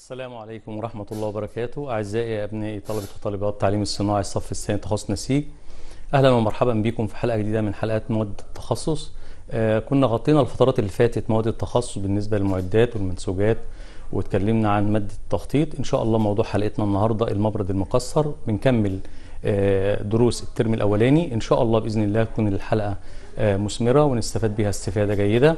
السلام عليكم ورحمة الله وبركاته أعزائي أبنائي طلبة وطالبات التعليم الصناعي الصف الثاني تخصص نسيج أهلا ومرحبا بكم في حلقة جديدة من حلقات مواد التخصص آه كنا غطينا الفترات اللي فاتت مواد التخصص بالنسبة للمعدات والمنسوجات واتكلمنا عن مادة التخطيط إن شاء الله موضوع حلقتنا النهاردة المبرد المقصر بنكمل آه دروس الترم الأولاني إن شاء الله بإذن الله تكون الحلقة آه مثمرة ونستفاد بها استفادة جيدة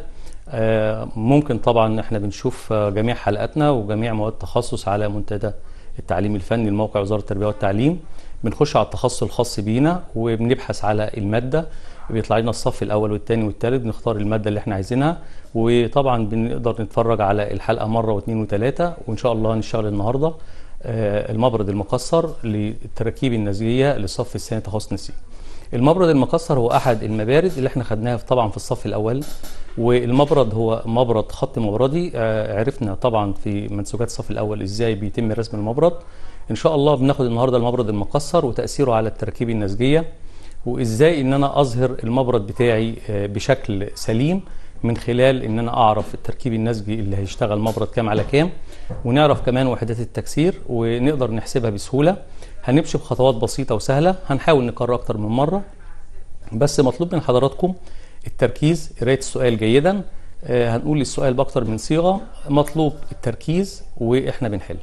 آه، ممكن طبعا احنا بنشوف آه، جميع حلقاتنا وجميع مواد تخصص على منتدى التعليم الفني لموقع وزاره التربيه والتعليم بنخش على التخصص الخاص بينا وبنبحث على الماده بيطلع لنا الصف الاول والثاني والثالث بنختار الماده اللي احنا عايزينها وطبعا بنقدر نتفرج على الحلقه مره واثنين وثلاثه وان شاء الله هنشتغل النهارده آه، المبرد المقصر للتركيب النسيجيه للصف الثاني تخصص نسيج. المبرد المقصر هو احد المبارد اللي احنا خدناها طبعا في الصف الاول والمبرد هو مبرد خط مبردي آه، عرفنا طبعا في منسوجات الصف الاول ازاي بيتم رسم المبرد ان شاء الله بناخد النهارده المبرد المقصر وتاثيره على التركيب النسجيه وازاي ان انا اظهر المبرد بتاعي آه، بشكل سليم من خلال ان انا اعرف التركيب النسجي اللي هيشتغل مبرد كام على كام ونعرف كمان وحدات التكسير ونقدر نحسبها بسهوله هنمشي بخطوات بسيطه وسهله هنحاول نكرر اكتر من مره بس مطلوب من حضراتكم التركيز قرايه السؤال جيدا آه، هنقول السؤال باكتر من صيغه مطلوب التركيز واحنا بنحل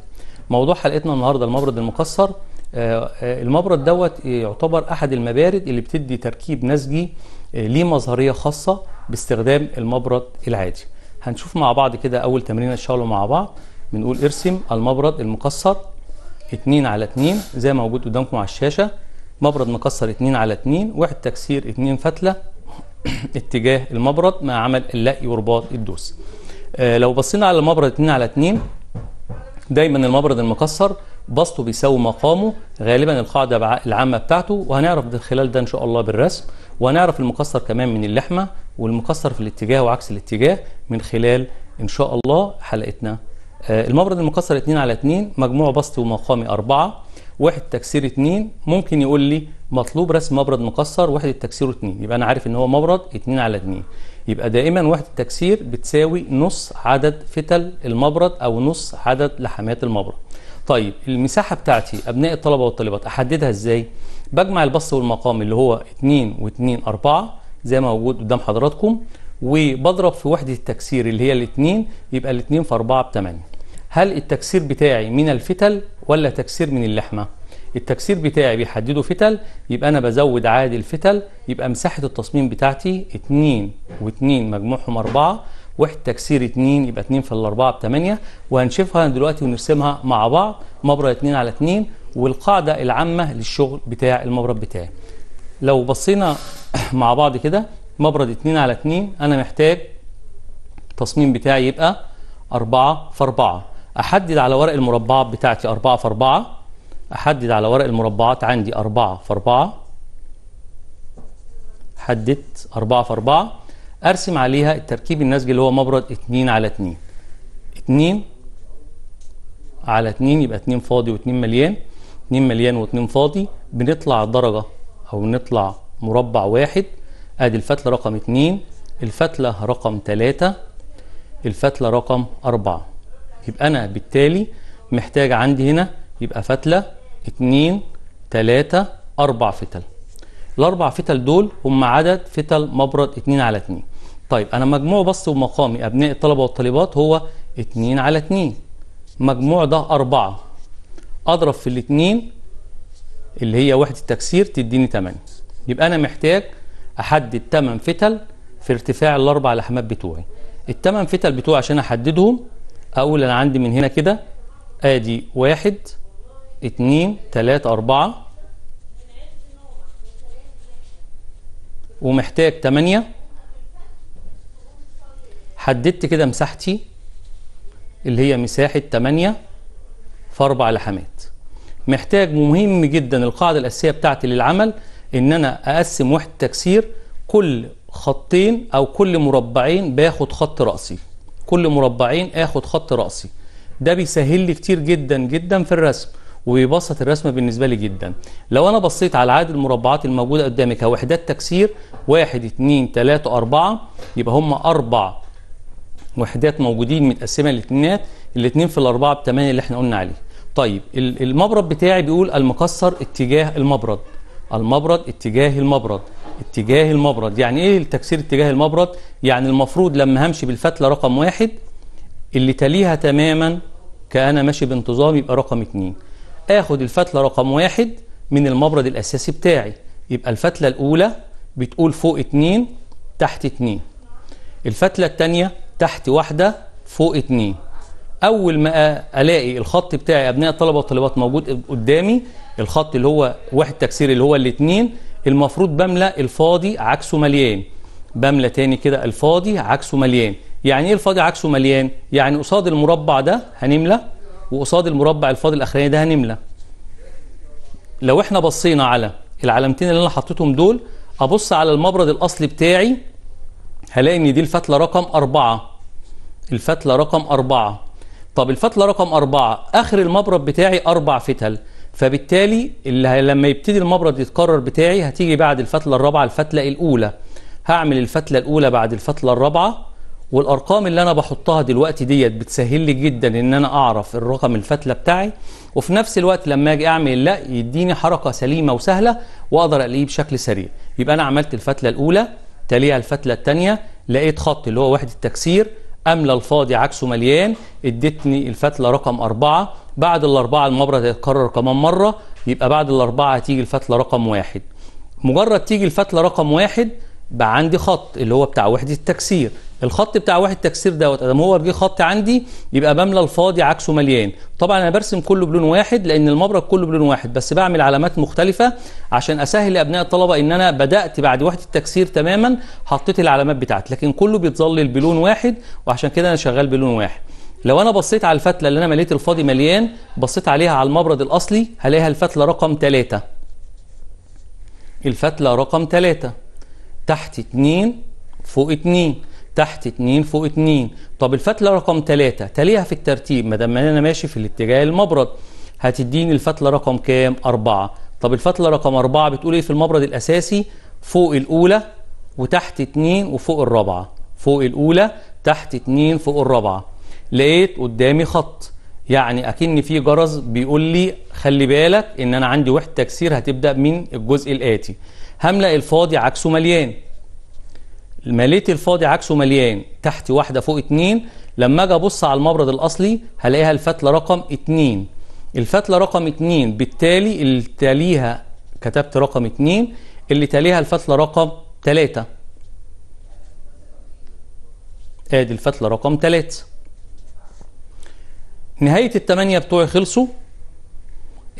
موضوع حلقتنا النهارده المبرد المكسر آه، آه، المبرد دوت يعتبر احد المبارد اللي بتدي تركيب نسجي ليه مظهريه خاصه باستخدام المبرد العادي هنشوف مع بعض كده اول تمرين ان شاء الله مع بعض بنقول ارسم المبرد المكسر 2 على 2 زي ما موجود قدامكم على الشاشه مبرد مكسر 2 على 2 واحد تكسير 2 فتله اتجاه المبرد مع عمل اللقي ورباط الدوس آه، لو بصينا على المبرد 2 على 2 دايما المبرد المكسر بسطه بيساوي مقامه غالبا القاعده العامه بتاعته وهنعرف ده خلال ده ان شاء الله بالرسم وهنعرف المكسر كمان من اللحمه والمكسر في الاتجاه وعكس الاتجاه من خلال ان شاء الله حلقتنا آه، المبرد المكسر 2 على 2 مجموع بسطي ومقامي 4 واحد تكسير اتنين ممكن يقول لي مطلوب رسم مبرد مكسر واحد التكسير اتنين يبقى انا عارف ان هو مبرد اتنين على اتنين يبقى دائما واحد التكسير بتساوي نص عدد فتل المبرد او نص عدد لحمات المبرد طيب المساحه بتاعتي ابناء الطلبه والطالبات احددها ازاي بجمع البسط والمقام اللي هو 2 و2 4 زي ما موجود قدام حضراتكم وبضرب في وحده التكسير اللي هي الاتنين يبقى الاتنين في 4 ب 8 هل التكسير بتاعي من الفتل ولا تكسير من اللحمة التكسير بتاعي بيحدده فتل يبقى أنا بزود عادي الفتل يبقى مساحة التصميم بتاعتي 2 و2 مجموعهم 4 واحد تكسير 2 يبقى 2 في الأربعة ب 8 وهنشوفها دلوقتي ونرسمها مع بعض مبرد 2 على 2 والقاعدة العامة للشغل بتاع المبرد بتاعي لو بصينا مع بعض كده مبرد 2 على 2 أنا محتاج التصميم بتاعي يبقى 4 في 4 احدد على ورق المربعات بتاعتي 4 في 4 احدد على ورق المربعات عندي 4 في 4 حددت 4 في 4 ارسم عليها التركيب النسجي اللي هو مبرد 2 على 2 2 على 2 يبقى 2 فاضي و2 مليان 2 مليان و2 فاضي بنطلع درجه او بنطلع مربع واحد ادي الفتله رقم 2 الفتله رقم 3 الفتله رقم 4 يبقى أنا بالتالي محتاج عندي هنا يبقى فتلة اتنين تلاتة أربع فتل الأربع فتل دول هم عدد فتل مبرد اتنين على اتنين طيب أنا مجموع بص ومقامي أبناء الطلبة والطالبات هو اتنين على اتنين مجموع ده أربعة أضرب في الاتنين اللي هي وحدة التكسير تديني تمانية يبقى أنا محتاج أحدد تمن فتل في ارتفاع الأربع لحمات بتوعي التمن فتل بتوعي عشان أحددهم أول أنا عندي من هنا كده آدي واحد اتنين تلاتة أربعة ومحتاج تمانية حددت كده مساحتي اللي هي مساحة تمانية في أربع لحمات محتاج مهم جدا القاعدة الأساسية بتاعتي للعمل إن أنا أقسم وحدة تكسير كل خطين أو كل مربعين باخد خط رأسي كل مربعين اخد خط رأسي ده بيسهل لي كتير جدا جدا في الرسم وبيبسط الرسمة بالنسبة لي جدا لو أنا بصيت على عدد المربعات الموجودة قدامي كوحدات تكسير واحد اتنين تلاتة أربعة يبقى هم أربع وحدات موجودين متقسمة لاتنينات الاتنين في الأربعة بتمانية اللي احنا قلنا عليه طيب المبرد بتاعي بيقول المكسر اتجاه المبرد المبرد اتجاه المبرد اتجاه المبرد يعني ايه تكسير اتجاه المبرد يعني المفروض لما همشي بالفتلة رقم واحد اللي تليها تماما كأنا ماشي بانتظام يبقى رقم اتنين اخد الفتلة رقم واحد من المبرد الاساسي بتاعي يبقى الفتلة الاولى بتقول فوق اتنين تحت اتنين الفتلة الثانيه تحت واحدة فوق اتنين اول ما الاقي الخط بتاعي ابناء الطلبه والطالبات موجود قدامي الخط اللي هو واحد تكسير اللي هو الاثنين المفروض بملأ الفاضي عكسه مليان بملأ تاني كده الفاضي عكسه مليان يعني ايه الفاضي عكسه مليان يعني قصاد المربع ده هنملى وقصاد المربع الفاضي الاخراني ده هنملى لو احنا بصينا على العلامتين اللي انا حطيتهم دول ابص على المبرد الاصلي بتاعي هلاقي ان دي الفتله رقم أربعة الفتله رقم أربعة طب الفتله رقم أربعة اخر المبرد بتاعي اربع فتل فبالتالي اللي لما يبتدي المبرد يتكرر بتاعي هتيجي بعد الفتلة الرابعة الفتلة الأولى هعمل الفتلة الأولى بعد الفتلة الرابعة والأرقام اللي أنا بحطها دلوقتي ديت بتسهل لي جدا إن أنا أعرف الرقم الفتلة بتاعي وفي نفس الوقت لما أجي أعمل لا يديني حركة سليمة وسهلة وأقدر ألاقيه بشكل سريع يبقى أنا عملت الفتلة الأولى تليها الفتلة الثانية لقيت خط اللي هو وحدة التكسير أملى الفاضي عكسه مليان ادتني الفتلة رقم أربعة بعد الأربعة المبرة تتكرر كمان مرة يبقى بعد الأربعة هتيجي الفتلة رقم واحد مجرد تيجي الفتلة رقم واحد بقى عندي خط اللي هو بتاع وحدة التكسير الخط بتاع وحدة التكسير دوت ادام هو جه خط عندي يبقى بملى الفاضي عكسه مليان طبعا انا برسم كله بلون واحد لان المبرد كله بلون واحد بس بعمل علامات مختلفة عشان اسهل لابناء الطلبة ان انا بدأت بعد وحدة التكسير تماما حطيت العلامات بتاعتي لكن كله بيتظلل بلون واحد وعشان كده انا شغال بلون واحد لو انا بصيت على الفتله اللي انا مليت الفاضي مليان بصيت عليها على المبرد الاصلي هلاقيها الفتله رقم 3 الفتله رقم 3 تحت 2 فوق 2 تحت 2 فوق 2 طب الفتله رقم 3 تليها في الترتيب ما دام انا ماشي في الاتجاه المبرد هتديني الفتله رقم كام 4 طب الفتله رقم 4 بتقول ايه في المبرد الاساسي فوق الاولى وتحت 2 وفوق الرابعه فوق الاولى تحت 2 فوق الرابعه لقيت قدامي خط يعني اكن في جرس بيقول لي خلي بالك ان انا عندي وحده تكسير هتبدا من الجزء الاتي هملا الفاضي عكسه مليان مليت الفاضي عكسه مليان تحت واحده فوق اتنين لما اجي ابص على المبرد الاصلي هلاقيها الفتله رقم اتنين الفتله رقم اتنين بالتالي اللي تليها كتبت رقم اتنين اللي تليها الفتله رقم تلاته ادي آه، الفتله رقم تلاته نهاية التمانية بتوعي خلصوا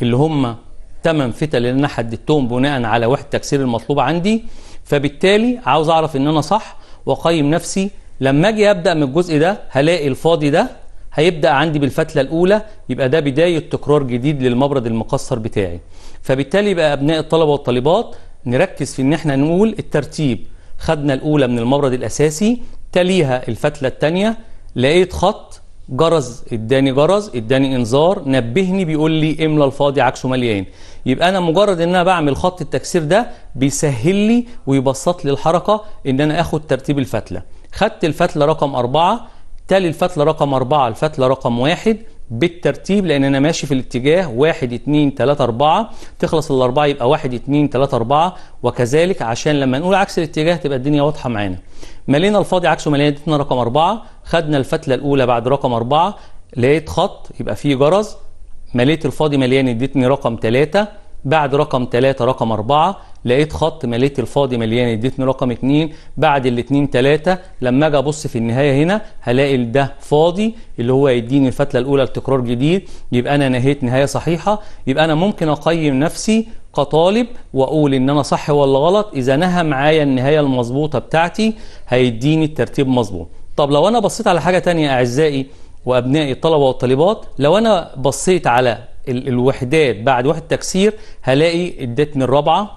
اللي هم تمن فتل اللي انا حددتهم بناء على وحده تكسير المطلوبه عندي فبالتالي عاوز اعرف ان انا صح واقيم نفسي لما اجي ابدا من الجزء ده هلاقي الفاضي ده هيبدا عندي بالفتله الاولى يبقى ده بدايه تكرار جديد للمبرد المقصر بتاعي فبالتالي بقى ابناء الطلبه والطالبات نركز في ان احنا نقول الترتيب خدنا الاولى من المبرد الاساسي تليها الفتله الثانيه لقيت خط جرز اداني جرز اداني انذار نبهني بيقول لي املى الفاضي عكسه مليان يبقى انا مجرد ان انا بعمل خط التكسير ده بيسهل لي ويبسط لي الحركه ان انا اخد ترتيب الفتله خدت الفتله رقم أربعة تالي الفتله رقم أربعة الفتله رقم واحد بالترتيب لان انا ماشي في الاتجاه واحد اتنين تلاته اربعه تخلص الاربعه يبقى واحد اتنين تلاته اربعه وكذلك عشان لما نقول عكس الاتجاه تبقى الدنيا واضحه معانا مالينا الفاضي عكسه مالينا ادتنا رقم أربعة خدنا الفتلة الأولى بعد رقم أربعة لقيت خط يبقى فيه جرس مليت الفاضي مليان ادتني رقم ثلاثة بعد رقم ثلاثة رقم أربعة لقيت خط مليت الفاضي مليان اديتني رقم اثنين بعد الاثنين ثلاثة لما اجي ابص في النهايه هنا هلاقي ده فاضي اللي هو يديني الفتله الاولى لتكرار جديد يبقى انا نهيت نهايه صحيحه يبقى انا ممكن اقيم نفسي كطالب واقول ان انا صح ولا غلط اذا نهى معايا النهايه المظبوطه بتاعتي هيديني الترتيب مظبوط طب لو انا بصيت على حاجه تانية اعزائي وابنائي الطلبه والطالبات لو انا بصيت على الوحدات بعد وحده تكسير هلاقي ادتني الرابعه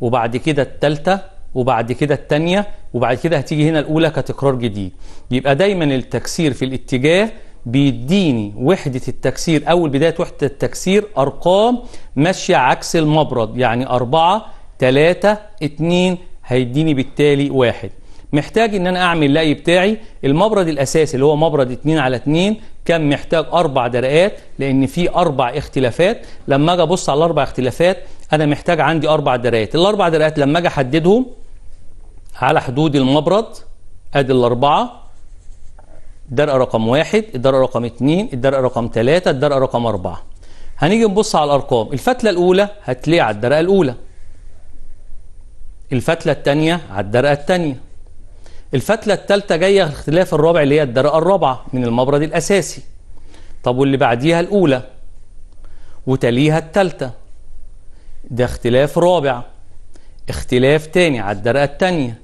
وبعد كده الثالثه وبعد كده الثانيه وبعد كده هتيجي هنا الاولى كتكرار جديد يبقى دايما التكسير في الاتجاه بيديني وحدة التكسير أول بداية وحدة التكسير أرقام ماشية عكس المبرد يعني 4 3 2 هيديني بالتالي واحد محتاج ان انا اعمل لقي بتاعي المبرد الاساسي اللي هو مبرد 2 على 2 كان محتاج اربع درقات لان في اربع اختلافات لما اجي ابص على الاربع اختلافات انا محتاج عندي اربع درقات الاربع درقات لما اجي احددهم على حدود المبرد ادي الاربعه الدرقه رقم واحد الدرقه رقم اتنين الدرقه رقم تلاته الدرقه رقم اربعه هنيجي نبص على الارقام الفتله الاولى هتلاقيها على الدرقه الاولى الفتله الثانيه على الدرقه الثانيه الفتله الثالثه جايه اختلاف الرابع اللي هي الدرقه الرابعه من المبرد الاساسي طب واللي بعديها الاولى وتليها الثالثه ده اختلاف رابع اختلاف تاني على الدرقه الثانيه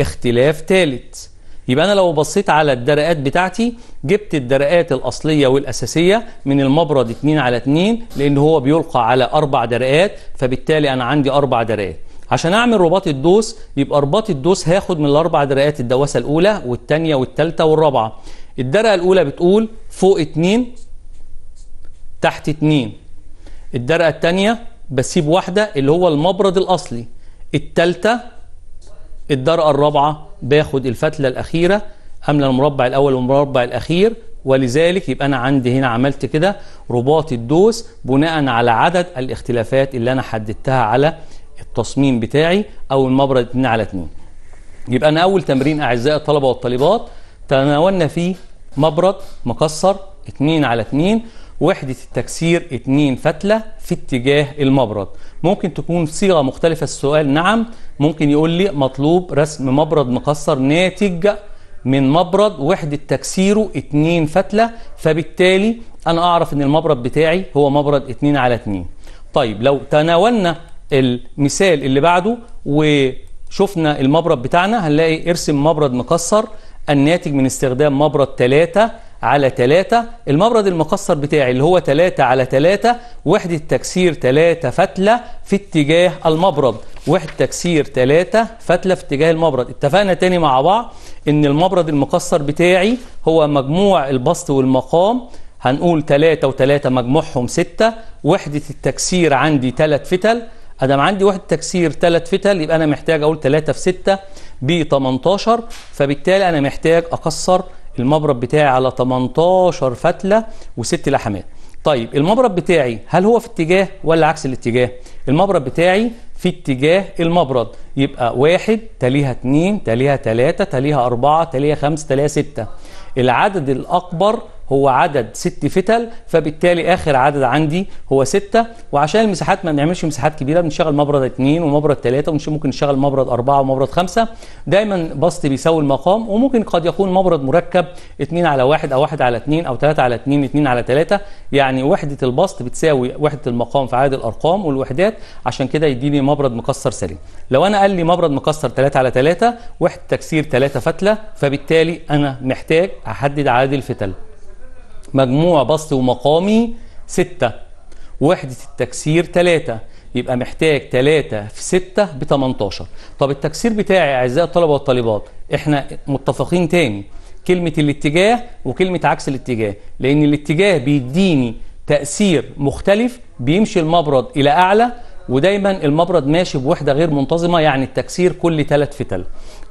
اختلاف ثالث يبقى انا لو بصيت على الدرقات بتاعتي جبت الدرقات الاصليه والاساسيه من المبرد 2 على 2 لان هو بيلقى على اربع درقات فبالتالي انا عندي اربع درقات عشان اعمل رباط الدوس يبقى رباط الدوس هاخد من الاربع درقات الدواسه الاولى والثانيه والثالثه والرابعه الدرقه الاولى بتقول فوق 2 تحت 2 الدرقه الثانيه بسيب واحده اللي هو المبرد الاصلي الثالثه الدرقة الرابعة باخد الفتلة الأخيرة أملى المربع الأول والمربع الأخير ولذلك يبقى أنا عندي هنا عملت كده رباط الدوس بناء على عدد الاختلافات اللي أنا حددتها على التصميم بتاعي أو المبرد 2 على 2 يبقى أنا أول تمرين أعزائي الطلبة والطالبات تناولنا فيه مبرد مكسر 2 على 2 وحدة التكسير 2 فتلة في اتجاه المبرد ممكن تكون صيغة مختلفة السؤال نعم ممكن يقول لي مطلوب رسم مبرد مكسر ناتج من مبرد وحدة تكسيره 2 فتلة فبالتالي أنا أعرف أن المبرد بتاعي هو مبرد 2 على 2 طيب لو تناولنا المثال اللي بعده وشفنا المبرد بتاعنا هنلاقي ارسم مبرد مكسر الناتج من استخدام مبرد 3 على 3 المبرد المقصر بتاعي اللي هو 3 على 3 وحدة تكسير 3 فتلة في اتجاه المبرد وحدة تكسير 3 فتلة في اتجاه المبرد اتفقنا تاني مع بعض ان المبرد المقصر بتاعي هو مجموع البسط والمقام هنقول 3 و3 مجموعهم 6 وحدة التكسير عندي 3 فتل ادام عندي وحده تكسير 3 فتل يبقى انا محتاج اقول 3 في 6 ب 18 فبالتالي انا محتاج اكسر المبرد بتاعي على 18 فتله وست لحمات طيب المبرد بتاعي هل هو في اتجاه ولا عكس الاتجاه المبرد بتاعي في اتجاه المبرد يبقى واحد تليها اتنين تليها تلاتة تليها أربعة تليها خمسة تليها ستة العدد الأكبر هو عدد ست فتل فبالتالي اخر عدد عندي هو ستة وعشان المساحات ما بنعملش مساحات كبيره بنشغل مبرد اثنين ومبرد ثلاثة وممكن نشغل مبرد أربعة ومبرد خمسة دايما بسط بيساوي المقام وممكن قد يكون مبرد مركب اثنين على واحد او واحد على اثنين او ثلاثة على اثنين اثنين على ثلاثة يعني وحده البسط بتساوي وحده المقام في عدد الارقام والوحدات عشان كده يديني مبرد مكسر سليم لو انا قال لي مبرد مكسر 3 على 3 وحده تكسير 3 فتله فبالتالي انا محتاج احدد عدد الفتل مجموع بسط ومقامي 6 وحدة التكسير 3 يبقى محتاج 3 في 6 ب 18 طب التكسير بتاعي أعزائي الطلبة والطالبات احنا متفقين تاني كلمة الاتجاه وكلمة عكس الاتجاه لأن الاتجاه بيديني تأثير مختلف بيمشي المبرد إلى أعلى ودايما المبرد ماشي بوحده غير منتظمه يعني التكسير كل ثلاث فتل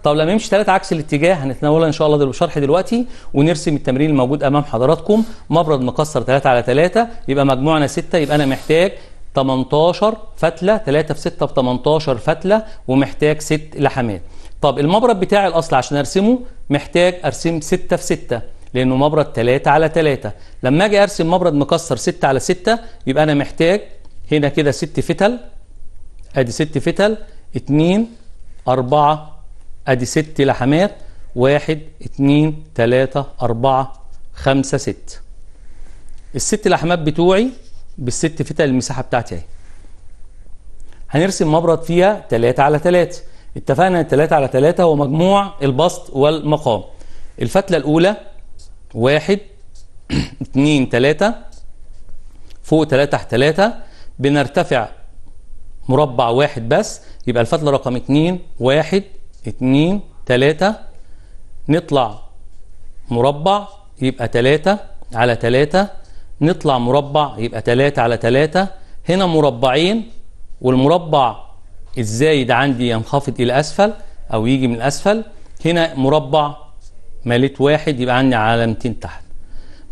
طب لما يمشي ثلاث عكس الاتجاه هنتناولها ان شاء الله بالشرح دلوقتي ونرسم التمرين الموجود امام حضراتكم مبرد مكسر 3 على 3 يبقى مجموعنا 6 يبقى انا محتاج 18 فتله 3 في 6 في 18 فتله ومحتاج 6 لحمات طب المبرد بتاعي الاصل عشان ارسمه محتاج ارسم 6 في 6 لانه مبرد 3 على 3 لما اجي ارسم مبرد مكسر 6 على 6 يبقى انا محتاج هنا كده ست فتل ادي ست فتل اتنين اربعة ادي ست لحمات واحد اتنين تلاتة اربعة خمسة ست الست لحمات بتوعي بالست فتل المساحة بتاعتي اهي هنرسم مبرد فيها تلاتة على تلاتة اتفقنا ان تلاتة على تلاتة هو مجموع البسط والمقام الفتلة الأولى واحد اتنين تلاتة فوق تلاتة تحت تلاتة بنرتفع مربع واحد بس يبقى الفتلة رقم اتنين واحد اتنين تلاتة نطلع مربع يبقى تلاتة على تلاتة نطلع مربع يبقى تلاتة على تلاتة هنا مربعين والمربع الزايد عندي ينخفض إلى أسفل أو يجي من الأسفل هنا مربع مليت واحد يبقى عندي علامتين تحت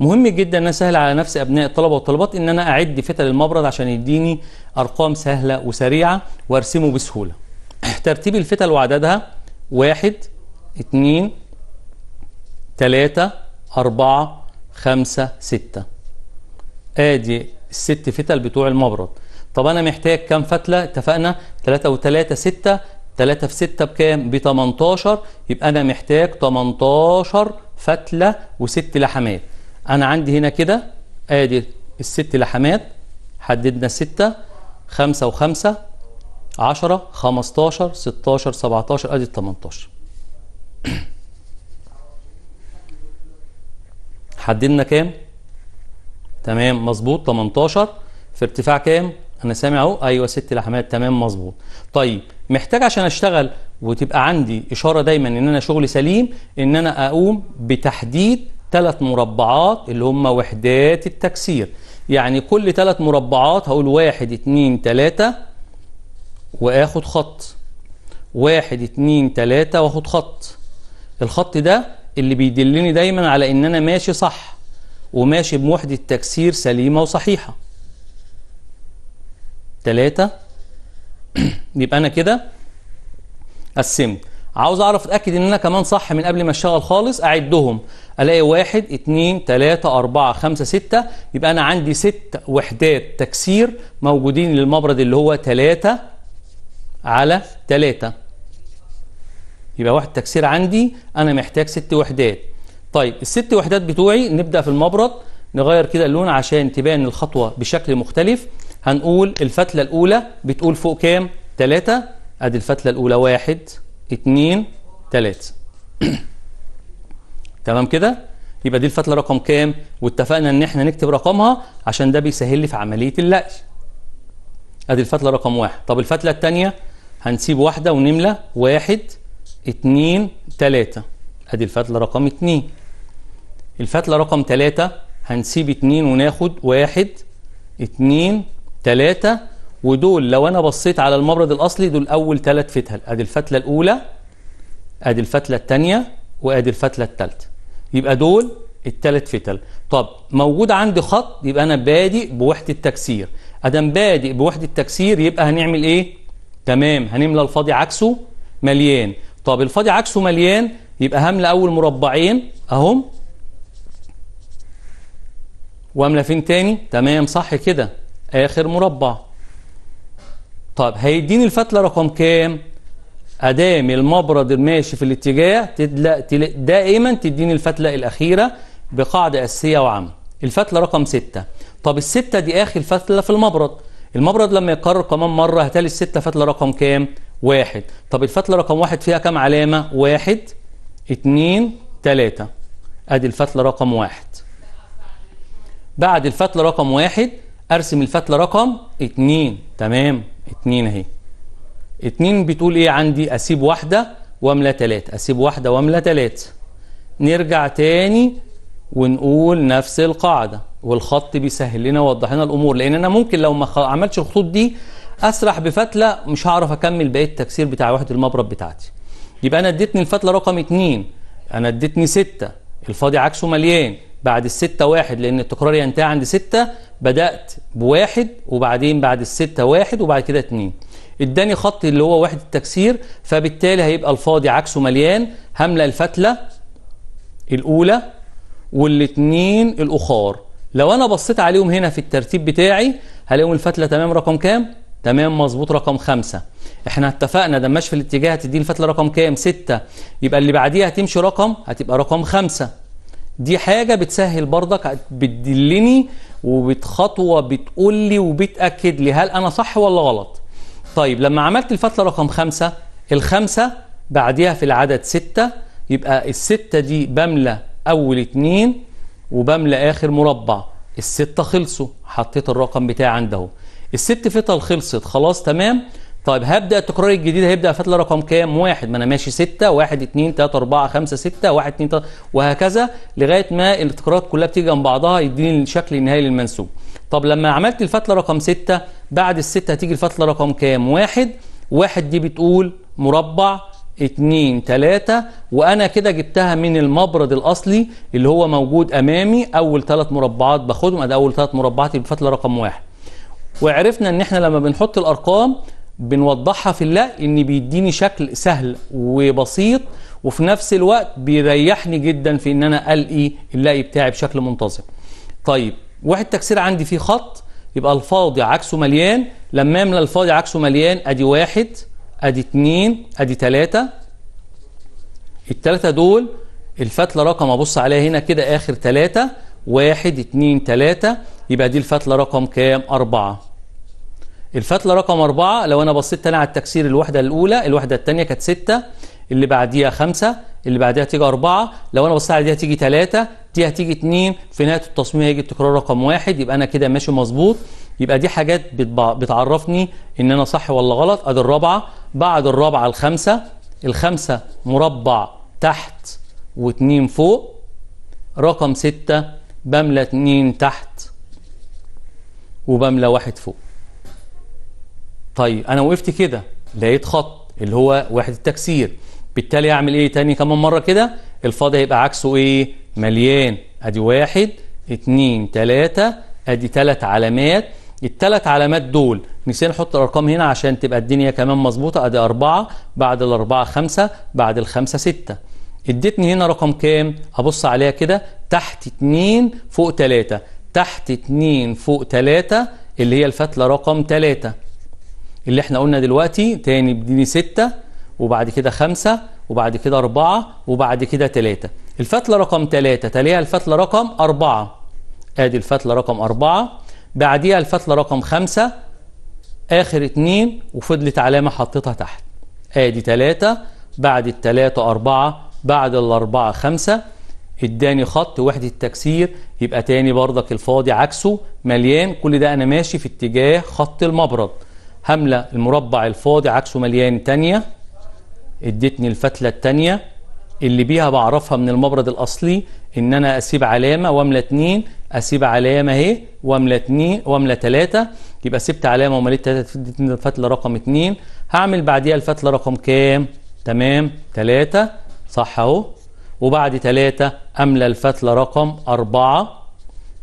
مهم جدا ان انا اسهل على نفسي ابناء الطلبه والطلبات ان انا اعد فتل المبرد عشان يديني ارقام سهله وسريعه وارسمه بسهوله. ترتيب الفتل وعددها واحد اثنين ثلاثة أربعة خمسة ستة ادي الست فتل بتوع المبرد طب انا محتاج كام فتله اتفقنا 3 و3 6 3 في 6 بكام ب 18 يبقى انا محتاج 18 فتله وست لحمات انا عندي هنا كده ادي الست لحمات حددنا ستة خمسة وخمسة عشرة خمستاشر ستاشر سبعتاشر ادي التمنتاشر حددنا كام تمام مظبوط 18 في ارتفاع كام انا سامع اهو ايوه ست لحمات تمام مظبوط طيب محتاج عشان اشتغل وتبقى عندي اشاره دايما ان انا شغلي سليم ان انا اقوم بتحديد ثلاث مربعات اللي هم وحدات التكسير يعني كل ثلاث مربعات هقول واحد اتنين تلاتة واخد خط واحد اتنين تلاتة واخد خط الخط ده اللي بيدلني دايما على ان انا ماشي صح وماشي بوحدة تكسير سليمة وصحيحة تلاتة يبقى انا كده قسمت عاوز اعرف اتاكد ان انا كمان صح من قبل ما اشتغل خالص اعدهم الاقي واحد اتنين تلاته اربعه خمسه سته يبقى انا عندي ست وحدات تكسير موجودين للمبرد اللي هو تلاته على تلاته يبقى واحد تكسير عندي انا محتاج ست وحدات طيب الست وحدات بتوعي نبدا في المبرد نغير كده اللون عشان تبان الخطوه بشكل مختلف هنقول الفتله الاولى بتقول فوق كام تلاته ادي الفتله الاولى واحد اتنين تلاتة تمام كده يبقى دي الفتله رقم كام واتفقنا ان احنا نكتب رقمها عشان ده بيسهل لي في عمليه اللقي ادي الفتله رقم واحد طب الفتله الثانيه هنسيب واحده ونملى واحد اتنين تلاتة ادي الفتله رقم اتنين الفتله رقم تلاتة هنسيب اتنين وناخد واحد اتنين تلاتة ودول لو انا بصيت على المبرد الاصلي دول اول ثلاث فتل ادي الفتله الاولى ادي الفتله الثانيه وادي الفتله الثالثه يبقى دول الثلاث فتل طب موجود عندي خط يبقى انا بادئ بوحده تكسير ادام بادئ بوحده تكسير يبقى هنعمل ايه تمام هنملى الفاضي عكسه مليان طب الفاضي عكسه مليان يبقى هملى اول مربعين اهم واملى فين تاني تمام صح كده اخر مربع طب هيديني الفتله رقم كام ادام المبرد الماشي في الاتجاه دائما تديني الفتله الاخيره بقاعده اساسيه وعامه الفتله رقم ستة طب الستة دي اخر فتله في المبرد المبرد لما يقرر كمان مره هتالي الستة فتله رقم كام واحد طب الفتله رقم واحد فيها كام علامه واحد اتنين تلاتة ادي الفتله رقم واحد بعد الفتله رقم واحد ارسم الفتله رقم اتنين تمام اتنين اهي اتنين بتقول ايه عندي اسيب واحدة واملى تلات اسيب واحدة واملى تلات نرجع تاني ونقول نفس القاعدة والخط بيسهل لنا ويوضح لنا الامور لان انا ممكن لو ما عملتش الخطوط دي اسرح بفتله مش هعرف اكمل بقيه التكسير بتاع وحده المبرد بتاعتي يبقى انا اديتني الفتله رقم اتنين انا اديتني ستة الفاضي عكسه مليان بعد الستة واحد لأن التكرار ينتهي عند ستة بدأت بواحد وبعدين بعد الستة واحد وبعد كده اتنين اداني خط اللي هو واحد التكسير فبالتالي هيبقى الفاضي عكسه مليان هملى الفتلة الأولى والاتنين الأخار لو أنا بصيت عليهم هنا في الترتيب بتاعي هلاقيهم الفتلة تمام رقم كام؟ تمام مظبوط رقم خمسة احنا اتفقنا ده في الاتجاه هتديني الفتلة رقم كام؟ ستة يبقى اللي بعديها هتمشي رقم هتبقى رقم خمسة دي حاجة بتسهل برضك بتدلني وبتخطوة بتقول لي وبتأكد لي هل أنا صح ولا غلط طيب لما عملت الفتلة رقم خمسة الخمسة بعديها في العدد ستة يبقى الستة دي بملى أول اتنين وبملى آخر مربع الستة خلصوا حطيت الرقم بتاعي عنده الست فتل خلصت خلاص تمام طيب هبدا التكرار الجديد هيبدا فتله رقم كام؟ واحد ما انا ماشي 6 1 2 3 4 5 6 1 2 وهكذا لغايه ما التكرارات كلها بتيجي جنب بعضها يديني الشكل النهائي للمنسوب. طب لما عملت الفتله رقم 6 بعد الستة هتيجي الفتله رقم كام؟ واحد واحد دي بتقول مربع اثنين ثلاثة وانا كده جبتها من المبرد الاصلي اللي هو موجود امامي اول ثلاث مربعات باخدهم ادي اول ثلاث مربعات بفتله رقم واحد. وعرفنا ان احنا لما بنحط الارقام بنوضحها في الله ان بيديني شكل سهل وبسيط وفي نفس الوقت بيريحني جدا في ان انا القي اللاقي بتاعي بشكل منتظم طيب واحد تكسير عندي فيه خط يبقى الفاضي عكسه مليان لما املى الفاضي عكسه مليان ادي واحد ادي اتنين ادي تلاتة التلاتة دول الفتلة رقم ابص عليها هنا كده اخر تلاتة واحد اتنين تلاتة يبقى دي الفتلة رقم كام اربعة الفتلة رقم أربعة لو أنا بصيت تاني على التكسير الوحدة الأولى الوحدة الثانية كانت ستة اللي بعديها خمسة اللي بعديها تيجي أربعة لو أنا بصيت على دي هتيجي تلاتة دي هتيجي اتنين في نهاية التصميم هيجي التكرار رقم واحد يبقى أنا كده ماشي مظبوط يبقى دي حاجات بتعرفني إن أنا صح ولا غلط أدي الرابعة بعد الرابعة الخمسة الخمسة مربع تحت واتنين فوق رقم ستة بملى اتنين تحت وبملى واحد فوق طيب انا وقفت كده لقيت خط اللي هو واحد التكسير بالتالي اعمل ايه تاني كمان مره كده الفاضي هيبقى عكسه ايه مليان ادي واحد اتنين تلاتة ادي تلات علامات التلات علامات دول نسينا نحط الارقام هنا عشان تبقى الدنيا كمان مظبوطه ادي اربعة بعد الاربعة خمسة بعد الخمسة ستة اديتني هنا رقم كام ابص عليها كده تحت اتنين فوق تلاتة تحت اتنين فوق تلاتة اللي هي الفتله رقم تلاتة اللي احنا قلنا دلوقتي تاني بديني ستة وبعد كده خمسة وبعد كده أربعة وبعد كده تلاتة الفتلة رقم تلاتة تليها الفتلة رقم أربعة آدي الفتلة رقم أربعة بعديها الفتلة رقم خمسة آخر اتنين وفضلت علامة حطيتها تحت آدي تلاتة بعد التلاتة أربعة بعد الأربعة خمسة اداني خط وحدة تكسير يبقى تاني برضك الفاضي عكسه مليان كل ده أنا ماشي في اتجاه خط المبرد هملة المربع الفاضي عكسه مليان تانية ادتني الفتلة التانية اللي بيها بعرفها من المبرد الأصلي إن أنا أسيب علامة واملى اتنين أسيب علامة أهي واملى اتنين واملى تلاتة يبقى سبت علامة ومليت تلاتة ادتني الفتلة رقم اتنين هعمل بعديها الفتلة رقم كام؟ تمام تلاتة صح أهو وبعد تلاتة أملى الفتلة رقم أربعة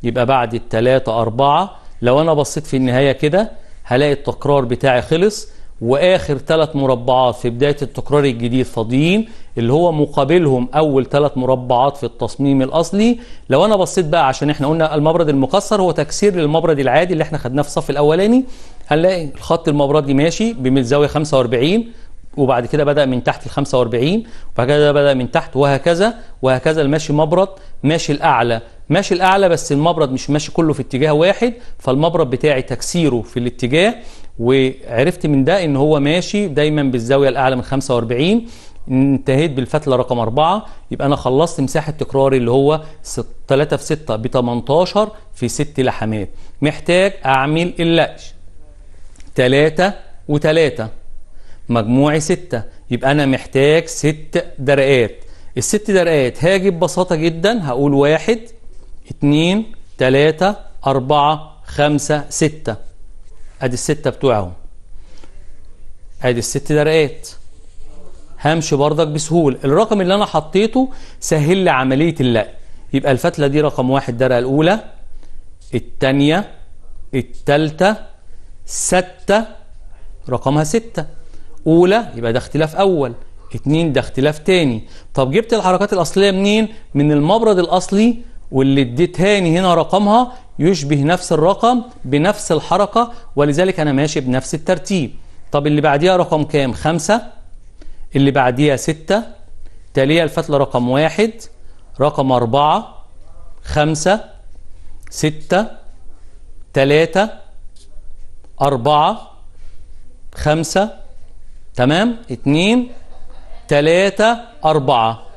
يبقى بعد التلاتة أربعة لو أنا بصيت في النهاية كده هلاقي التكرار بتاعي خلص واخر ثلاث مربعات في بدايه التكرار الجديد فاضيين اللي هو مقابلهم اول ثلاث مربعات في التصميم الاصلي لو انا بصيت بقى عشان احنا قلنا المبرد المكسر هو تكسير للمبرد العادي اللي احنا خدناه في الصف الاولاني هنلاقي الخط المبردي ماشي بزاويه 45 وبعد كده بدا من تحت ال 45 وبعد كده بدا من تحت وهكذا وهكذا الماشي مبرد ماشي الاعلى ماشي الاعلى بس المبرد مش ماشي كله في اتجاه واحد فالمبرد بتاعي تكسيره في الاتجاه وعرفت من ده ان هو ماشي دايما بالزاويه الاعلى من 45 انتهيت بالفتله رقم 4 يبقى انا خلصت مساحه تكراري اللي هو 3 في 6 ب 18 في 6 لحمات محتاج اعمل اللقش 3 و3 مجموعي 6 يبقى انا محتاج 6 درقات الست درقات هاجي ببساطه جدا هقول واحد اتنين تلاتة أربعة خمسة ستة أدي الستة بتوعهم أدي الست درقات همشي بردك بسهولة الرقم اللي أنا حطيته سهل لي عملية اللقي يبقى الفتلة دي رقم واحد درقة الأولى التانية التالتة ستة رقمها ستة أولى يبقى ده اختلاف أول اتنين ده اختلاف تاني طب جبت الحركات الأصلية منين؟ من المبرد الأصلي واللي اديتها لي هنا رقمها يشبه نفس الرقم بنفس الحركة ولذلك أنا ماشي بنفس الترتيب طب اللي بعديها رقم كام؟ خمسة اللي بعديها ستة تاليها الفتلة رقم واحد رقم أربعة خمسة ستة تلاتة أربعة خمسة تمام اتنين تلاتة أربعة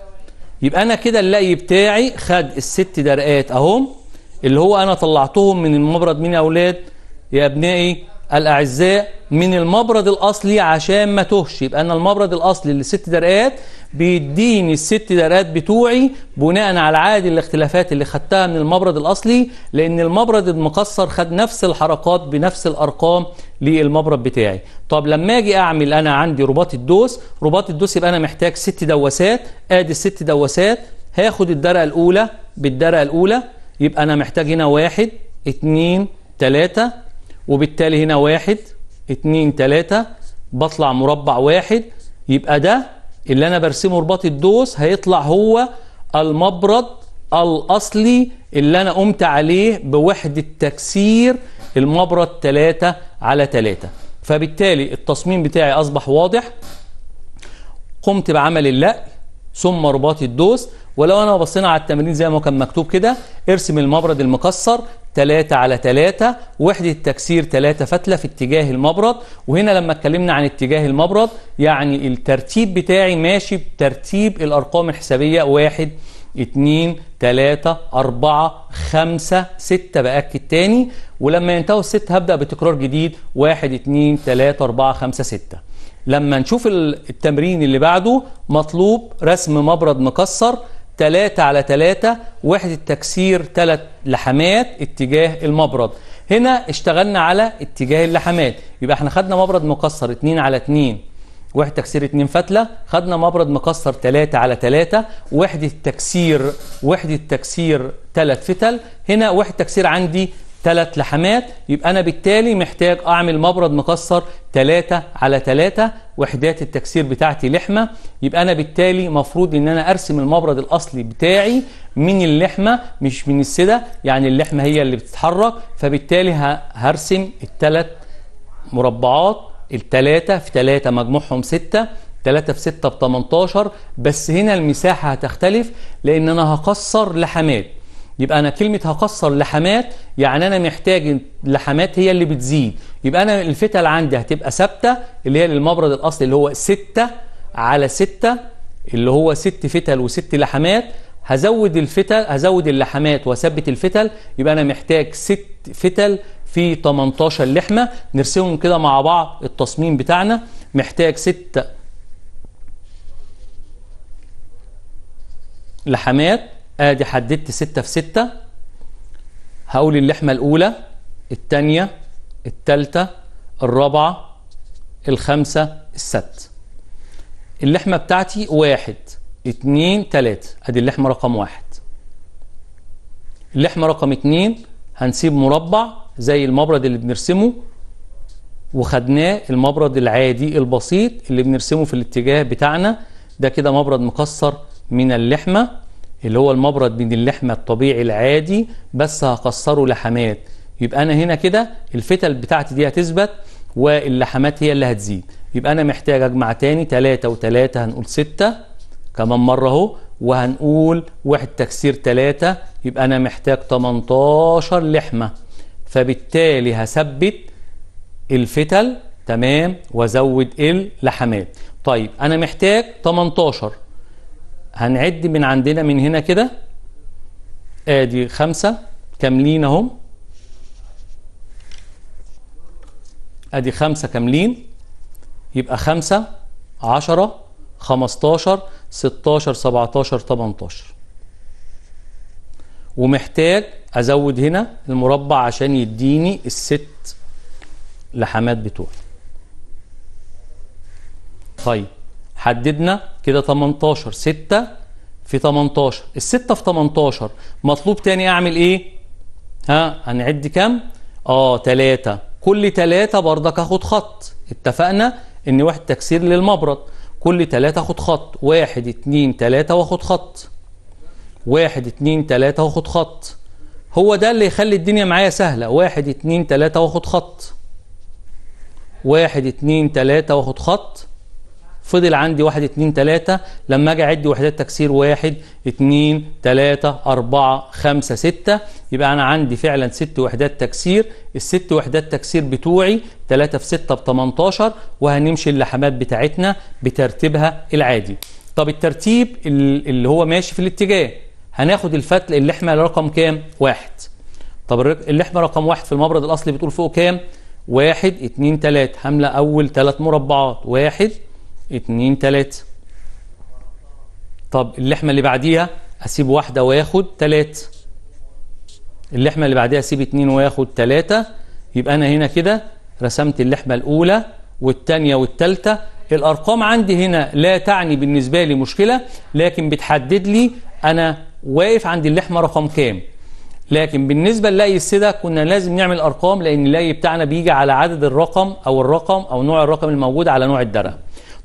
يبقى أنا كده اللاي بتاعي خد الست درقات أهم اللي هو أنا طلعتهم من المبرد يا أولاد يا أبنائي الأعزاء من المبرد الأصلي عشان ما تهش يبقى أنا المبرد الأصلي للست درقات بيديني الست درقات بتوعي بناء على عادي الاختلافات اللي خدتها من المبرد الأصلي لأن المبرد المقصر خد نفس الحركات بنفس الأرقام للمبرد بتاعي طب لما أجي أعمل أنا عندي رباط الدوس رباط الدوس يبقى أنا محتاج ست دواسات آدي الست دواسات هاخد الدرقة الأولى بالدرقة الأولى يبقى أنا محتاج هنا واحد اتنين تلاتة وبالتالي هنا واحد اتنين تلاتة بطلع مربع واحد يبقى ده اللي أنا برسمه رباط الدوس هيطلع هو المبرد الأصلي اللي أنا قمت عليه بوحدة تكسير المبرد 3 على 3 فبالتالي التصميم بتاعي أصبح واضح قمت بعمل اللقي ثم رباط الدوس ولو انا بصينا على التمرين زي ما كان مكتوب كده ارسم المبرد المكسر 3 على 3 وحدة التكسير 3 فتلة في اتجاه المبرد وهنا لما اتكلمنا عن اتجاه المبرد يعني الترتيب بتاعي ماشي بترتيب الأرقام الحسابية 1 2 3 4 5 6 بأكد تاني ولما ينتهوا الست هبدأ بتكرار جديد 1 2 3 4 5 6 لما نشوف التمرين اللي بعده مطلوب رسم مبرد مكسر 3 على 3 وحدة تكسير 3 لحمات اتجاه المبرد هنا اشتغلنا على اتجاه اللحمات يبقى احنا خدنا مبرد مكسر 2 على 2 وحدة تكسير 2 فتلة خدنا مبرد مكسر 3 على 3 وحدة تكسير وحدة تكسير 3 فتل هنا وحدة تكسير عندي ثلاث لحمات يبقى أنا بالتالي محتاج أعمل مبرد مكسر 3 على 3 وحدات التكسير بتاعتي لحمة يبقى أنا بالتالي مفروض إن أنا أرسم المبرد الأصلي بتاعي من اللحمة مش من السدة يعني اللحمة هي اللي بتتحرك فبالتالي هرسم الثلاث مربعات الثلاثة في ثلاثه مجموعهم سته 3 في 6 ب 18 بس هنا المساحة هتختلف لأن أنا هقصر لحمات يبقى أنا كلمة هكسر لحمات يعني أنا محتاج لحمات هي اللي بتزيد يبقى أنا الفتل عندي هتبقى ثابتة اللي هي للمبرد الأصلي اللي هو 6 على 6 اللي هو 6 فتل و6 لحمات هزود الفتل هزود اللحمات واثبت الفتل يبقى أنا محتاج 6 فتل في 18 لحمة نرسمهم كده مع بعض التصميم بتاعنا محتاج 6 لحمات ادي حددت 6 في 6 هقول اللحمه الاولى الثانيه الثالثه الرابعه الخمسه الست اللحمه بتاعتي واحد اتنين تلاته ادي اللحمه رقم واحد اللحمه رقم اتنين هنسيب مربع زي المبرد اللي بنرسمه وخدناه المبرد العادي البسيط اللي بنرسمه في الاتجاه بتاعنا ده كده مبرد مكسر من اللحمه اللي هو المبرد من اللحمة الطبيعي العادي بس هكسره لحمات يبقى أنا هنا كده الفتل بتاعتي دي هتثبت واللحمات هي اللي هتزيد يبقى أنا محتاج أجمع تاني تلاتة وتلاتة هنقول ستة كمان مرة أهو وهنقول واحد تكسير تلاتة يبقى أنا محتاج 18 لحمة فبالتالي هثبت الفتل تمام وازود اللحمات طيب أنا محتاج 18 هنعد من عندنا من هنا كده ادي خمسة كاملين اهم ادي خمسة كاملين يبقى خمسة عشرة خمستاشر ستاشر سبعتاشر تمنتاشر ومحتاج ازود هنا المربع عشان يديني الست لحمات بتوعي طيب حددنا كده 18 6 في 18 ال 6 في 18 مطلوب تاني اعمل ايه ها هنعد كام اه 3 كل 3 برضك اخد خط اتفقنا ان واحد تكسير للمبرد كل 3 اخد خط 1 2 3 واخد خط 1 2 3 واخد خط هو ده اللي يخلي الدنيا معايا سهله 1 2 3 واخد خط 1 2 3 واخد خط فضل عندي واحد اتنين تلاتة لما اجي اعد وحدات تكسير واحد اتنين تلاتة اربعة خمسة ستة يبقى انا عندي فعلا ست وحدات تكسير الست وحدات تكسير بتوعي تلاتة في ستة بتمنتاشر وهنمشي اللحمات بتاعتنا بترتيبها العادي طب الترتيب اللي هو ماشي في الاتجاه هناخد الفتل اللحمة رقم كام واحد طب اللحمة رقم واحد في المبرد الاصلي بتقول فوق كام واحد اتنين تلاتة هملأ اول تلات مربعات واحد اتنين تلاتة طب اللحمة اللي بعديها أسيب واحدة وآخد تلاتة اللحمة اللي بعديها أسيب اتنين وآخد تلاتة يبقى أنا هنا كده رسمت اللحمة الأولى والتانية والتالتة الأرقام عندي هنا لا تعني بالنسبة لي مشكلة لكن بتحدد لي أنا واقف عند اللحمة رقم كام لكن بالنسبة للاي السدة كنا لازم نعمل أرقام لأن اللاي بتاعنا بيجي على عدد الرقم أو الرقم أو نوع الرقم الموجود على نوع الدرهم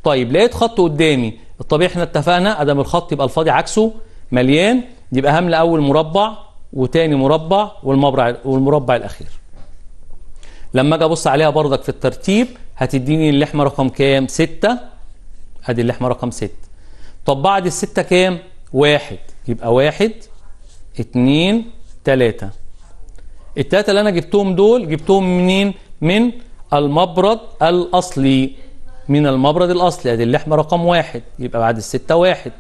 طيب لقيت خط قدامي الطبيعي احنا اتفقنا ادم الخط يبقى الفاضي عكسه مليان يبقى هملى اول مربع وتاني مربع والمربع والمربع الاخير لما اجي ابص عليها بردك في الترتيب هتديني اللحمه رقم كام 6 ادي اللحمه رقم 6 طب بعد الستة كام واحد يبقى واحد اتنين تلاتة التلاتة اللي انا جبتهم دول جبتهم منين من المبرد الاصلي من المبرد الاصلي ادي اللحمه رقم واحد يبقى بعد السته واحد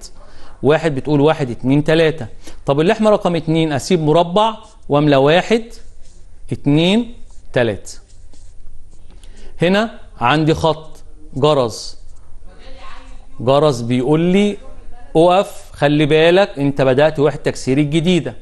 واحد بتقول واحد اتنين تلاته طب اللحمه رقم اتنين اسيب مربع واملى واحد اتنين تلاته هنا عندي خط جرس جرس بيقول لي اقف خلي بالك انت بدات واحد تكسير الجديده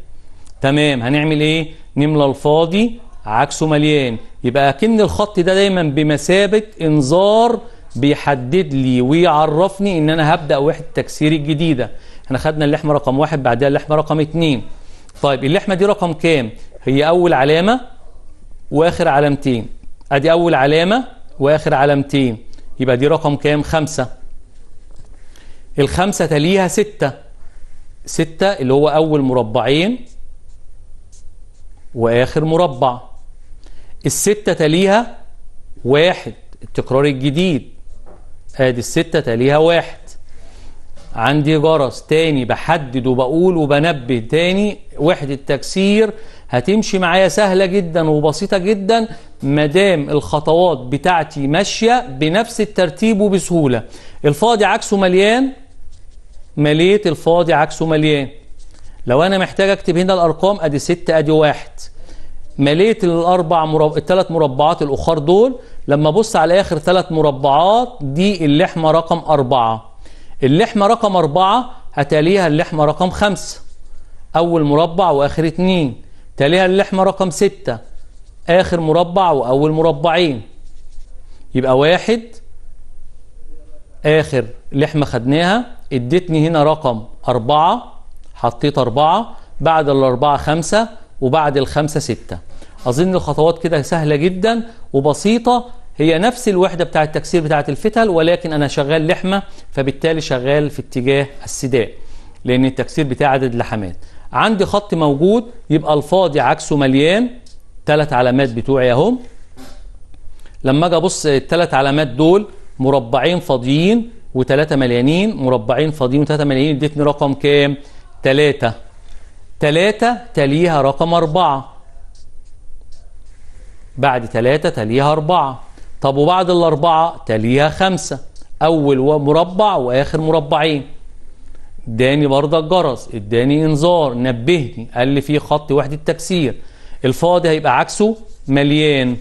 تمام هنعمل ايه نملى الفاضي عكسه مليان يبقى اكن الخط ده دايما بمثابه انذار بيحدد لي ويعرفني ان انا هبدا وحده تكسير الجديده احنا خدنا اللحمه رقم واحد بعدها اللحمه رقم اتنين طيب اللحمه دي رقم كام هي اول علامه واخر علامتين ادي اول علامه واخر علامتين يبقى دي رقم كام خمسة الخمسة تليها ستة ستة اللي هو أول مربعين وآخر مربع الستة تليها واحد التكرار الجديد ادي الستة تاليها واحد عندي جرس تاني بحدد وبقول وبنبه تاني وحدة تكسير هتمشي معايا سهلة جدا وبسيطة جدا مدام الخطوات بتاعتي ماشية بنفس الترتيب وبسهولة الفاضي عكسه مليان مليت الفاضي عكسه مليان لو انا محتاج اكتب هنا الارقام ادي 6 ادي واحد مليت الاربع مرب... الثلاث مربعات الاخر دول لما ابص على اخر ثلاث مربعات دي اللحمه رقم أربعة اللحمه رقم أربعة هتاليها اللحمه رقم خمسة اول مربع واخر اتنين تاليها اللحمه رقم ستة اخر مربع واول مربعين يبقى واحد اخر لحمه خدناها ادتني هنا رقم أربعة حطيت أربعة بعد الأربعة خمسة وبعد الخمسة ستة أظن الخطوات كده سهلة جدا وبسيطة هي نفس الوحدة بتاع التكسير بتاعة الفتل ولكن أنا شغال لحمة فبالتالي شغال في اتجاه السداء لأن التكسير بتاع عدد لحمات عندي خط موجود يبقى الفاضي عكسه مليان ثلاث علامات بتوعي اهم لما اجي ابص الثلاث علامات دول مربعين فاضيين وثلاثة مليانين مربعين فاضيين وثلاثة مليانين اديتني رقم كام؟ ثلاثة 3 تليها رقم 4 بعد 3 تليها 4 طب وبعد ال 4 تليها 5 أول مربع وآخر مربعين اداني برضه الجرس اداني انذار نبهني قال لي في خط وحدة تكسير الفاضي هيبقى عكسه مليان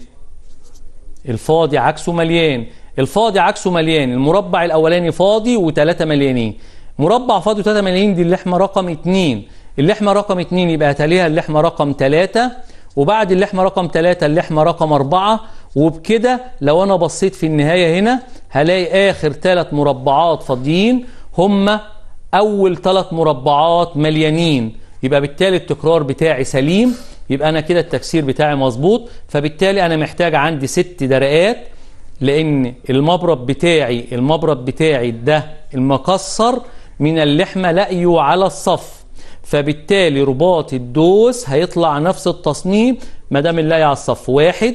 الفاضي عكسه مليان الفاضي عكسه مليان المربع الاولاني فاضي وثلاثة مليانين مربع فاضي وثلاثة مليانين دي اللي احنا رقم اتنين اللحمة رقم 2 يبقى تليها اللحمة رقم 3 وبعد اللحمة رقم 3 اللحمة رقم 4 وبكده لو أنا بصيت في النهاية هنا هلاقي آخر ثلاث مربعات فاضيين هما أول ثلاث مربعات مليانين يبقى بالتالي التكرار بتاعي سليم يبقى أنا كده التكسير بتاعي مظبوط فبالتالي أنا محتاج عندي ست درقات لأن المبرد بتاعي المبرد بتاعي ده المكسر من اللحمة لاقيه على الصف فبالتالي رباط الدوس هيطلع نفس التصنيف ما دام اللاي على الصف واحد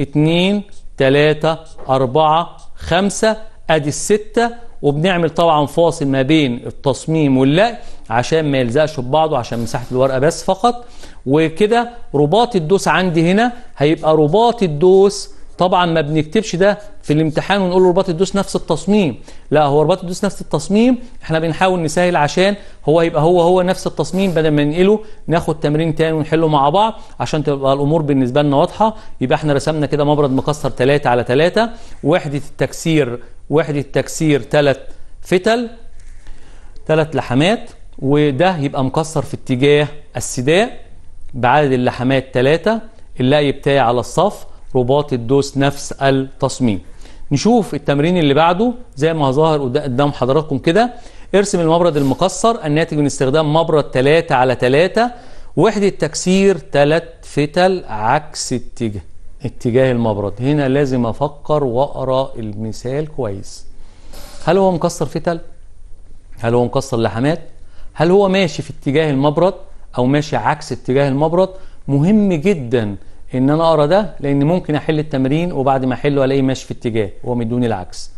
اتنين تلاتة أربعة خمسة أدي الستة وبنعمل طبعا فاصل ما بين التصميم واللأي عشان ما يلزقش ببعضه عشان مساحة الورقة بس فقط وكده رباط الدوس عندي هنا هيبقى رباط الدوس طبعا ما بنكتبش ده في الامتحان ونقول له رباط الدوس نفس التصميم لا هو رباط الدوس نفس التصميم احنا بنحاول نسهل عشان هو يبقى هو هو نفس التصميم بدل ما ننقله ناخد تمرين تاني ونحله مع بعض عشان تبقى الامور بالنسبه لنا واضحه يبقى احنا رسمنا كده مبرد مكسر 3 على 3 وحده التكسير وحده التكسير 3 فتل 3 لحمات وده يبقى مكسر في اتجاه السداء بعدد اللحمات 3 اللاي بتاعي على الصف رباط الدوس نفس التصميم نشوف التمرين اللي بعده زي ما ظهر قدام حضراتكم كده ارسم المبرد المكسر الناتج من استخدام مبرد 3 على 3 وحدة تكسير 3 فتل عكس اتجاه اتجاه المبرد هنا لازم افكر واقرا المثال كويس هل هو مكسر فتل هل هو مكسر لحمات هل هو ماشي في اتجاه المبرد او ماشي عكس اتجاه المبرد مهم جدا ان انا اقرا ده لان ممكن احل التمرين وبعد ما احله الاقي ماشي في اتجاه هو مدوني العكس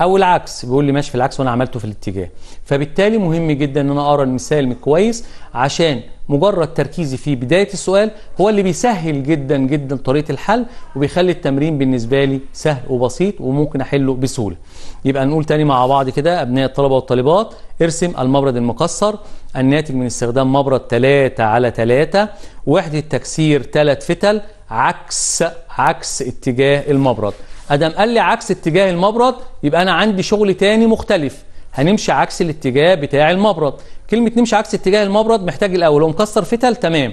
او العكس بيقول لي ماشي في العكس وانا عملته في الاتجاه فبالتالي مهم جدا ان انا اقرا المثال كويس عشان مجرد تركيزي في بدايه السؤال هو اللي بيسهل جدا جدا طريقه الحل وبيخلي التمرين بالنسبه لي سهل وبسيط وممكن احله بسهوله يبقى نقول تاني مع بعض كده ابناء الطلبه والطالبات ارسم المبرد المكسر الناتج من استخدام مبرد 3 على 3 وحده تكسير 3 فتل عكس عكس اتجاه المبرد ادم قال لي عكس اتجاه المبرد يبقى انا عندي شغل تاني مختلف هنمشي عكس الاتجاه بتاع المبرد كلمه نمشي عكس اتجاه المبرد محتاج الاول لو مكسر فتل تمام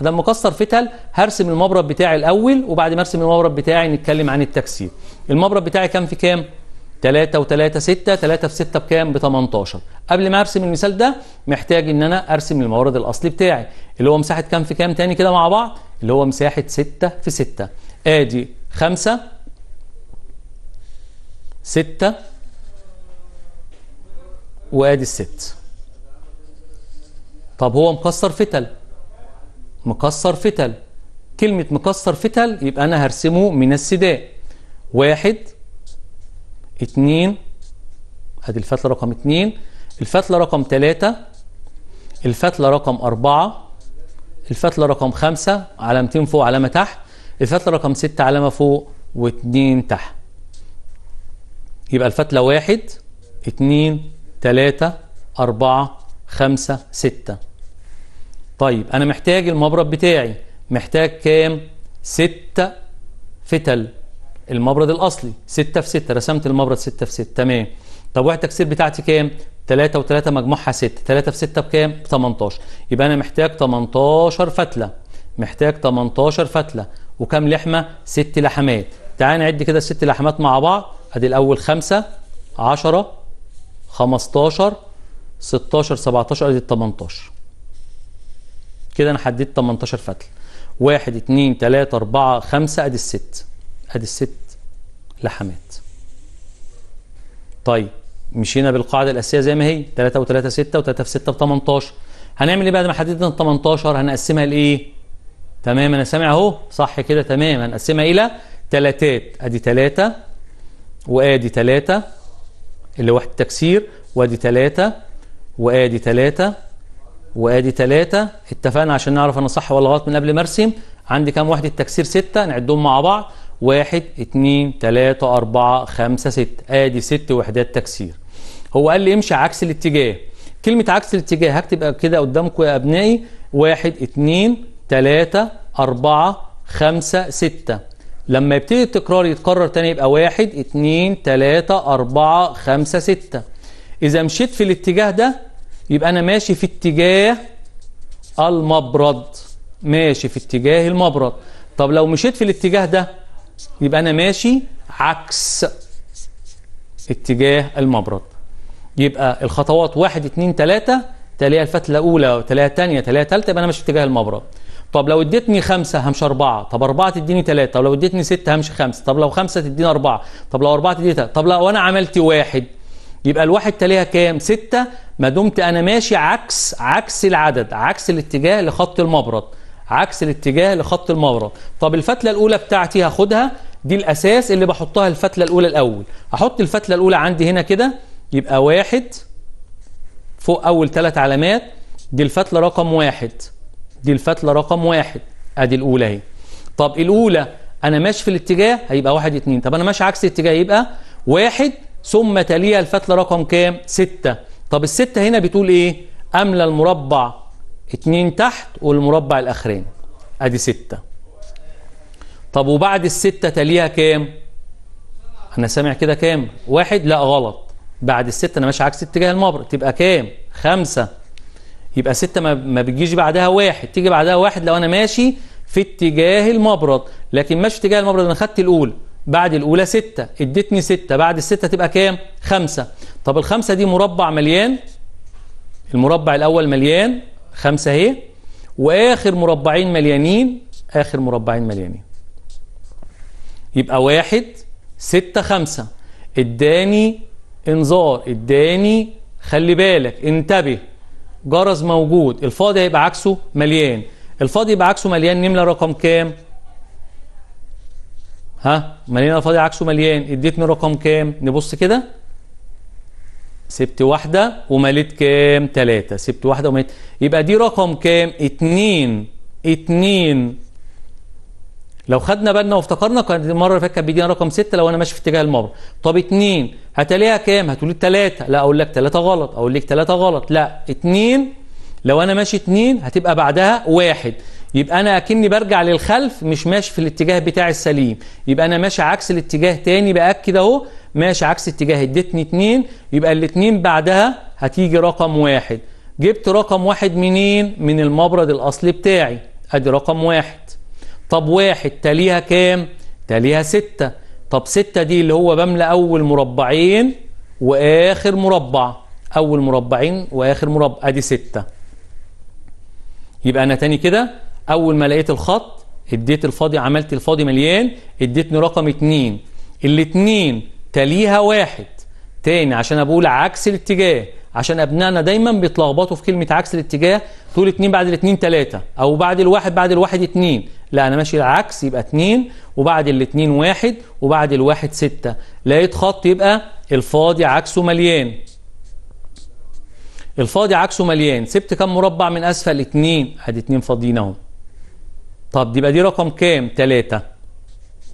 ادام مكسر فتل هرسم المبرد بتاعي الاول وبعد ما ارسم المبرد بتاعي نتكلم عن التكسير المبرد بتاعي كام في كام 3 و3 6 3 في 6 بكام ب 18 قبل ما ارسم المثال ده محتاج ان انا ارسم المورد الاصلي بتاعي اللي هو مساحه كام في كام تاني كده مع بعض اللي هو مساحه 6 في 6 ادي 5 6 وادي الست طب هو مكسر فتل مكسر فتل كلمة مكسر فتل يبقى أنا هرسمه من السداء واحد 2 ادي الفتله رقم 2 الفتله رقم 3 الفتله رقم 4 الفتله رقم 5 علامتين فوق علامه تحت الفتله رقم 6 علامه فوق واثنين تحت يبقى الفتله 1 2 3 4 5 6 طيب انا محتاج المبرد بتاعي محتاج كام 6 فتل المبرد الاصلي 6 في 6 رسمت المبرد 6 في 6 تمام طب واحد التكسير بتاعتي كام 3 و3 مجموعها 6 3 في 6 بكام ب 18 يبقى انا محتاج 18 فتله محتاج 18 فتله وكام لحمه 6 لحمات تعال نعد كده الست لحمات مع بعض ادي الاول 5 10 15 16 17 ادي 18 كده انا حددت 18 فتله 1 2 3 4 5 ادي الست ادي الست لحمات طيب مشينا بالقاعده الاساسيه زي ما هي 3 و3 6 و3 في 6 ب 18 هنعمل ايه بعد ما حددنا ال 18 هنقسمها لايه تمام انا سامع اهو صح كده تمام هنقسمها الى تلاتات ادي تلاتة وادي تلاتة اللي واحد تكسير وادي تلاتة وادي تلاتة وادي تلاتة اتفقنا عشان نعرف انا صح ولا غلط من قبل ما ارسم عندي كام وحده تكسير ستة نعدهم مع بعض واحد اتنين تلاتة أربعة خمسة ستة آدي ست وحدات تكسير هو قال لي امشي عكس الاتجاه كلمة عكس الاتجاه هكتب كده قدامكم يا أبنائي واحد اتنين تلاتة أربعة خمسة ستة لما يبتدي التكرار يتكرر تاني يبقى واحد اتنين تلاتة أربعة خمسة ستة إذا مشيت في الاتجاه ده يبقى أنا ماشي في اتجاه المبرد ماشي في اتجاه المبرد طب لو مشيت في الاتجاه ده يبقى أنا ماشي عكس اتجاه المبرد يبقى الخطوات 1 2 3 تلاقيها الفتله اولى وتلاقيها الثانيه تلاقيها الثالثه يبقى انا ماشي اتجاه المبرد طب لو اديتني خمسة همشي أربعة طب أربعة تديني ثلاثة طب لو اديتني ستة همشي خمسة طب لو خمسة تديني أربعة طب لو أربعة تديني ثلاثة طب لو أنا عملت واحد يبقى الواحد تلاقيها كام ستة ما دمت أنا ماشي عكس عكس العدد عكس الاتجاه لخط المبرد عكس الاتجاه لخط المورد طب الفتله الاولى بتاعتي هاخدها دي الاساس اللي بحطها الفتله الاولى الاول هحط الفتله الاولى عندي هنا كده يبقى واحد فوق اول ثلاث علامات دي الفتله رقم واحد دي الفتله رقم واحد ادي الاولى اهي طب الاولى انا ماشي في الاتجاه هيبقى واحد اتنين طب انا ماشي عكس الاتجاه يبقى واحد ثم تليها الفتله رقم كام سته طب السته هنا بتقول ايه املى المربع اتنين تحت والمربع الاخراني ادي ستة طب وبعد الستة تليها كام انا سامع كده كام واحد لا غلط بعد الستة انا ماشي عكس اتجاه المبر تبقى كام خمسة يبقى ستة ما بتجيش بعدها واحد تيجي بعدها واحد لو انا ماشي في اتجاه المبرد لكن ماشي اتجاه المبرد انا خدت الاولى بعد الاولى ستة ادتني ستة بعد الستة تبقى كام خمسة طب الخمسة دي مربع مليان المربع الاول مليان خمسة اهي واخر مربعين مليانين اخر مربعين مليانين يبقى واحد ستة خمسة اداني انذار اداني خلي بالك انتبه جرس موجود الفاضي هيبقى عكسه مليان الفاضي يبقى عكسه مليان نملة رقم كام ها مليان الفاضي عكسه مليان اديتني رقم كام نبص كده سبت واحدة ومليت كام؟ تلاتة سبت واحدة ومليت يبقى دي رقم كام؟ اتنين اتنين لو خدنا بالنا وافتكرنا كان المرة اللي فاتت كانت بيدينا رقم ستة لو أنا ماشي في اتجاه المر طب اتنين هتلاقيها كام؟ هتقولي تلاتة لا أقول لك تلاتة غلط أقول لك تلاتة غلط لا اتنين لو أنا ماشي اتنين هتبقى بعدها واحد يبقى انا اكني برجع للخلف مش ماشي في الاتجاه بتاعي السليم يبقى انا ماشي عكس الاتجاه تاني باكد اهو ماشي عكس اتجاه اديتني اتنين يبقى الاتنين بعدها هتيجي رقم واحد جبت رقم واحد منين من المبرد الاصلي بتاعي ادي رقم واحد طب واحد تليها كام تليها ستة طب ستة دي اللي هو بملى اول مربعين واخر مربع اول مربعين واخر مربع ادي ستة يبقى انا تاني كده اول ما لقيت الخط اديت الفاضي عملت الفاضي مليان اديتني رقم اتنين الاتنين تليها واحد تاني عشان اقول عكس الاتجاه عشان ابنائنا دايما بيتلخبطوا في كلمه عكس الاتجاه تقول اتنين بعد الاتنين تلاته او بعد الواحد بعد الواحد اتنين لا انا ماشي العكس يبقى اتنين وبعد الاتنين واحد وبعد الواحد سته لقيت خط يبقى الفاضي عكسه مليان الفاضي عكسه مليان سبت كم مربع من اسفل اتنين ادي اتنين فاضيين اهو طب دي يبقى دي رقم كام؟ تلاتة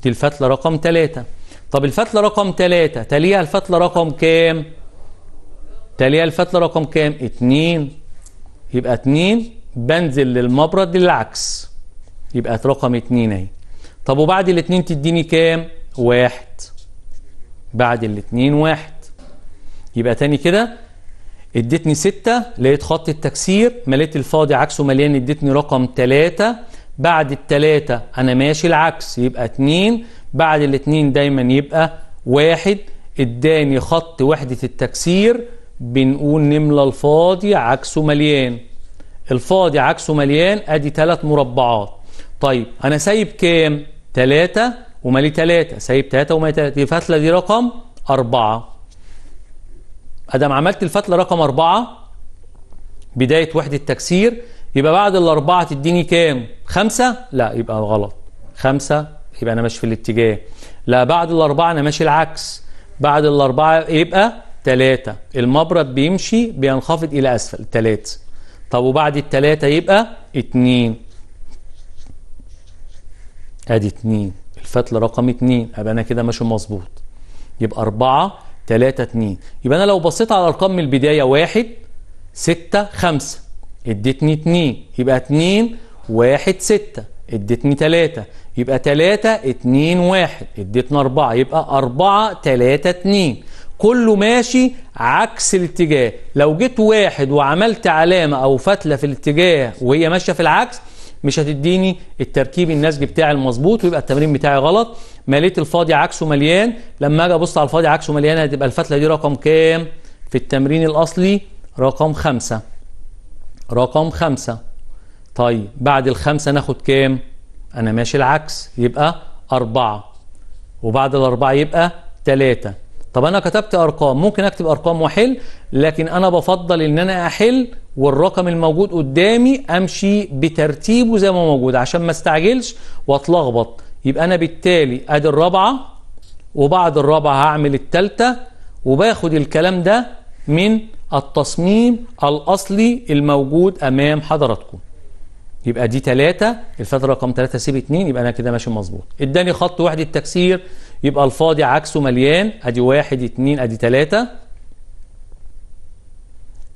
دي الفتلة رقم تلاتة طب الفتلة رقم تلاتة تليها الفتلة رقم كام؟ تليها الفتلة رقم كام؟ اتنين يبقى اتنين بنزل للمبرد للعكس يبقى رقم اتنين اهي طب وبعد الاتنين تديني كام؟ واحد بعد الاتنين واحد يبقى تاني كده اديتني ستة لقيت خط التكسير مليت الفاضي عكسه مليان اديتني رقم تلاتة بعد التلاتة أنا ماشي العكس يبقى اتنين بعد الاتنين دايما يبقى واحد اداني خط وحدة التكسير بنقول نملى الفاضي عكسه مليان الفاضي عكسه مليان ادي تلات مربعات طيب انا سايب كام تلاتة ومالي تلاتة سايب تلاتة ومالي تلاتة الفتلة دي رقم أربعة أدام عملت الفتلة رقم أربعة بداية وحدة تكسير يبقى بعد الأربعة تديني كام؟ خمسة؟ لا يبقى غلط خمسة يبقى أنا ماشي في الاتجاه لا بعد الأربعة أنا ماشي العكس بعد الأربعة يبقى تلاتة المبرد بيمشي بينخفض إلى أسفل تلاتة طب وبعد التلاتة يبقى اتنين أدي اتنين الفتلة رقم اتنين أبقى أنا كده ماشي مظبوط يبقى أربعة تلاتة اتنين يبقى أنا لو بصيت على الأرقام من البداية واحد ستة خمسة اديتني 2 يبقى 2 1 6 اديتني 3 يبقى 3 2 1 اديتنا 4 يبقى 4 3 2 كله ماشي عكس الاتجاه لو جيت واحد وعملت علامة أو فتلة في الاتجاه وهي ماشية في العكس مش هتديني التركيب النسج بتاعي المظبوط ويبقى التمرين بتاعي غلط مليت الفاضي عكسه مليان لما اجي ابص على الفاضي عكسه مليان هتبقى الفتله دي رقم كام في التمرين الاصلي رقم خمسة رقم خمسة طيب بعد الخمسة ناخد كام أنا ماشي العكس يبقى أربعة وبعد الأربعة يبقى تلاتة طب أنا كتبت أرقام ممكن أكتب أرقام وأحل لكن أنا بفضل إن أنا أحل والرقم الموجود قدامي أمشي بترتيبه زي ما موجود عشان ما استعجلش وأتلخبط يبقى أنا بالتالي أدي الرابعة وبعد الرابعة هعمل التالتة وباخد الكلام ده من التصميم الأصلي الموجود أمام حضراتكم يبقى دي ثلاثة الفترة رقم ثلاثة سيب اثنين يبقى أنا كده ماشي مظبوط اداني خط وحدة تكسير يبقى الفاضي عكسه مليان ادي واحد اثنين ادي ثلاثة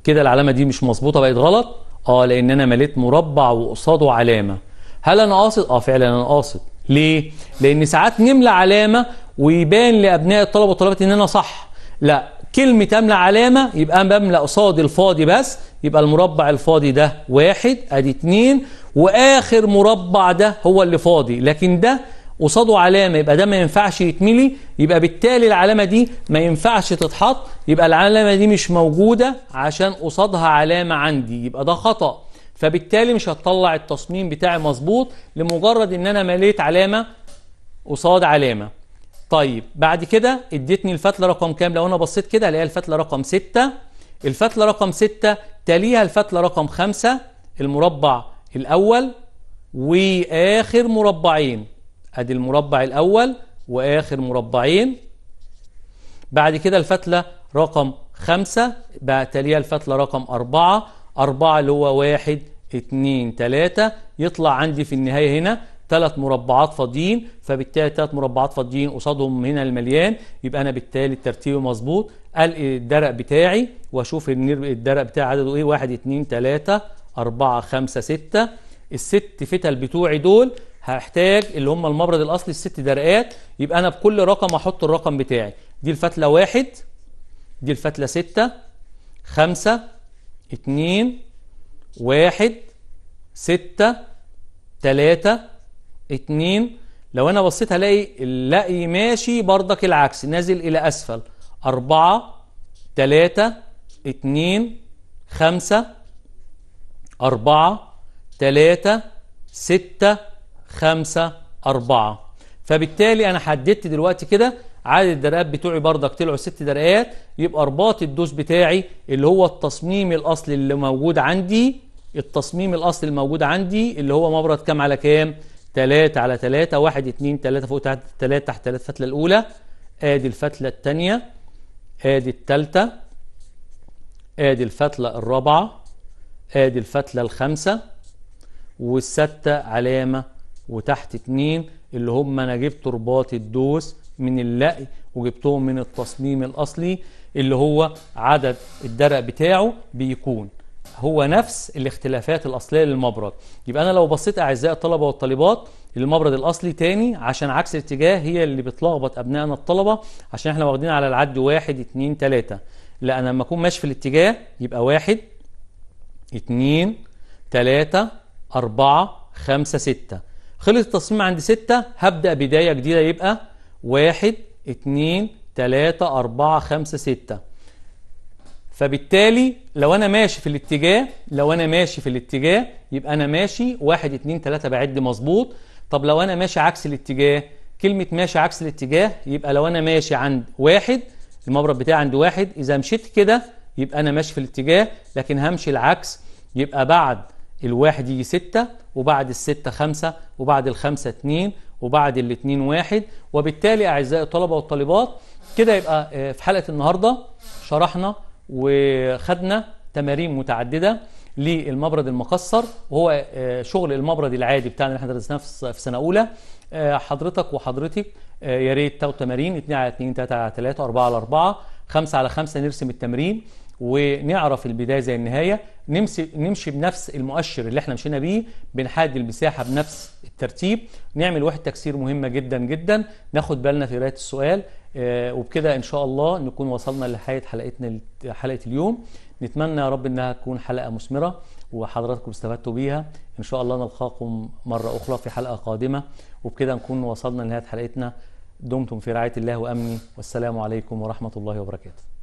كده العلامة دي مش مظبوطة بقت غلط اه لأن أنا مليت مربع وقصاده علامة هل أنا قاصد؟ اه فعلا أنا قاصد ليه؟ لأن ساعات نملى علامة ويبان لأبناء الطلبة والطلبات إن أنا صح لا كلمة تملى علامة يبقى أنا بملى قصاد الفاضي بس يبقى المربع الفاضي ده واحد ادي اتنين واخر مربع ده هو اللي فاضي لكن ده قصاده علامة يبقى ده ما ينفعش يتملي يبقى بالتالي العلامة دي ما ينفعش تتحط يبقى العلامة دي مش موجودة عشان قصادها علامة عندي يبقى ده خطأ فبالتالي مش هتطلع التصميم بتاعي مظبوط لمجرد ان انا مليت علامة قصاد علامة طيب بعد كده اديتني الفتله رقم كام لو انا بصيت كده هلاقيها الفتله رقم 6 الفتله رقم 6 تليها الفتله رقم 5 المربع الاول واخر مربعين ادي المربع الاول واخر مربعين بعد كده الفتله رقم 5 بقى تليها الفتله رقم 4 4 اللي هو 1 2 3 يطلع عندي في النهايه هنا ثلاث مربعات فاضيين فبالتالي ثلاث مربعات فاضيين قصادهم هنا المليان يبقى انا بالتالي الترتيب مظبوط الدرق بتاعي واشوف الدرق بتاعي عدده ايه 1 2 3 4 5 6 الست فتل بتوعي دول هحتاج اللي هم المبرد الاصلي الست درقات يبقى انا بكل رقم احط الرقم بتاعي دي الفتله واحد دي الفتله ستة خمسة اتنين واحد ستة تلاتة اتنين لو انا بصيت هلاقي اللقي ماشي بردك العكس نازل الى اسفل اربعة تلاتة اتنين خمسة أربعة تلاتة ستة خمسة أربعة فبالتالي أنا حددت دلوقتي كده عدد الدرقات بتوعي بردك طلعوا ست درقات يبقى رباط الدوس بتاعي اللي هو التصميم الأصلي اللي موجود عندي التصميم الأصلي الموجود عندي اللي هو مبرد كام على كام؟ 3 على 3 1 2 3 فوق تحت 3 تحت 3 الفتله الاولى ادي الفتله الثانيه ادي الثالثه ادي الفتله الرابعه ادي الفتله الخامسه والسته علامه وتحت 2 اللي هم انا جبت رباط الدوس من اللقي وجبتهم من التصميم الاصلي اللي هو عدد الدرق بتاعه بيكون هو نفس الاختلافات الأصلية للمبرد يبقى أنا لو بصيت أعزائي الطلبة والطالبات المبرد الأصلي تاني عشان عكس الاتجاه هي اللي بتلخبط أبنائنا الطلبة عشان احنا واخدين على العد واحد اتنين تلاتة لا أنا لما أكون ماشي في الاتجاه يبقى واحد اتنين تلاتة أربعة خمسة ستة خلص التصميم عند ستة هبدأ بداية جديدة يبقى واحد اتنين تلاتة أربعة خمسة ستة فبالتالي لو انا ماشي في الاتجاه لو انا ماشي في الاتجاه يبقى انا ماشي واحد اتنين تلاتة بعد مظبوط طب لو انا ماشي عكس الاتجاه كلمة ماشي عكس الاتجاه يبقى لو انا ماشي عند واحد المبرد بتاعي عند واحد اذا مشيت كده يبقى انا ماشي في الاتجاه لكن همشي العكس يبقى بعد الواحد يجي ستة وبعد الستة خمسة وبعد الخمسة اتنين وبعد الاتنين واحد وبالتالي اعزائي الطلبة والطالبات كده يبقى آه، في حلقة النهاردة شرحنا وخدنا تمارين متعدده للمبرد المقصر وهو آه، شغل المبرد العادي بتاعنا اللي احنا درسناه في سنه اولى آه، حضرتك وحضرتك آه، يا ريت تاخد تمارين 2 على 2 3 على 3 4 على 4 5 على 5 نرسم التمرين ونعرف البدايه زي النهايه نمشي نمشي بنفس المؤشر اللي احنا مشينا بيه بنحدد المساحه بنفس الترتيب نعمل واحد تكسير مهمه جدا جدا ناخد بالنا في قرايه السؤال آه، وبكده ان شاء الله نكون وصلنا لنهايه حلقتنا حلقه اليوم نتمنى يا رب انها تكون حلقه مثمره وحضراتكم استفدتوا بيها ان شاء الله نلقاكم مره اخرى في حلقه قادمه وبكده نكون وصلنا لنهايه حلقتنا دمتم في رعايه الله وامني والسلام عليكم ورحمه الله وبركاته